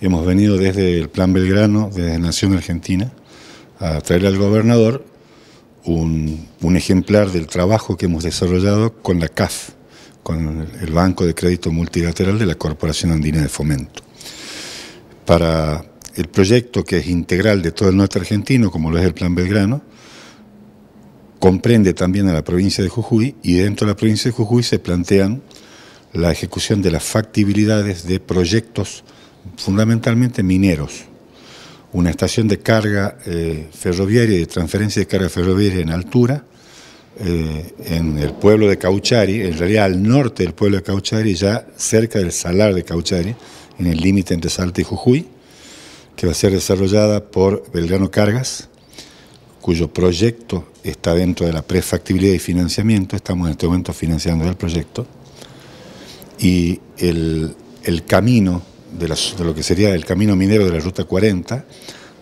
Hemos venido desde el Plan Belgrano, desde Nación Argentina, a traer al gobernador un, un, ejemplar del trabajo que hemos desarrollado con la CAF, con el Banco de Crédito Multilateral de la Corporación Andina de Fomento. Para el proyecto que es integral de todo el norte argentino, como lo es el Plan Belgrano, comprende también a la provincia de Jujuy y dentro de la provincia de Jujuy se plantean la ejecución de las factibilidades de proyectos fundamentalmente mineros. Una estación de carga eh, ferroviaria y de transferencia de carga ferroviaria en altura, eh, en el pueblo de Cauchari, en realidad al norte del pueblo de Cauchari, ya cerca del salar de Cauchari, en el límite entre Salta y Jujuy, que va a ser desarrollada por Belgrano Cargas, cuyo proyecto está dentro de la prefactibilidad y financiamiento, estamos en este momento financiando el proyecto, y el camino de, lo que sería el camino minero de la Ruta 40,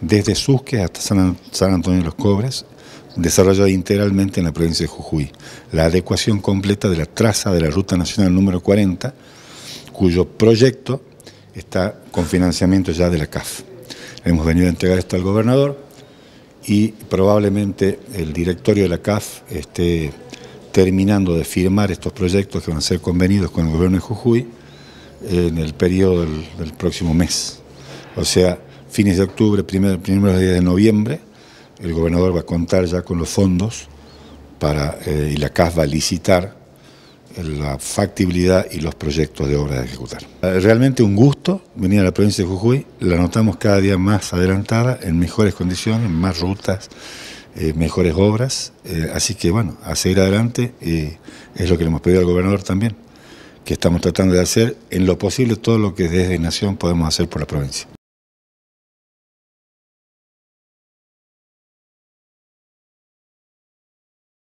desde Susque hasta San, Antonio de los Cobres, desarrollado integralmente en la provincia de Jujuy. La adecuación completa de la traza de la Ruta Nacional número 40, cuyo proyecto está con financiamiento ya de la CAF. Hemos venido a entregar esto al gobernador y probablemente el directorio de la CAF esté terminando de firmar estos proyectos que van a ser convenidos con el gobierno de Jujuy en el periodo del, próximo mes. O sea, fines de octubre, primeros días de noviembre, el gobernador va a contar ya con los fondos para, eh, y la CAS va a licitar la factibilidad y los proyectos de obra de ejecutar. Eh, realmente un gusto venir a la provincia de Jujuy, la notamos cada día más adelantada, en mejores condiciones, más rutas, eh, mejores obras, así que bueno, a seguir adelante es lo que le hemos pedido al gobernador también que estamos tratando de hacer en lo posible todo lo que desde Nación podemos hacer por la provincia.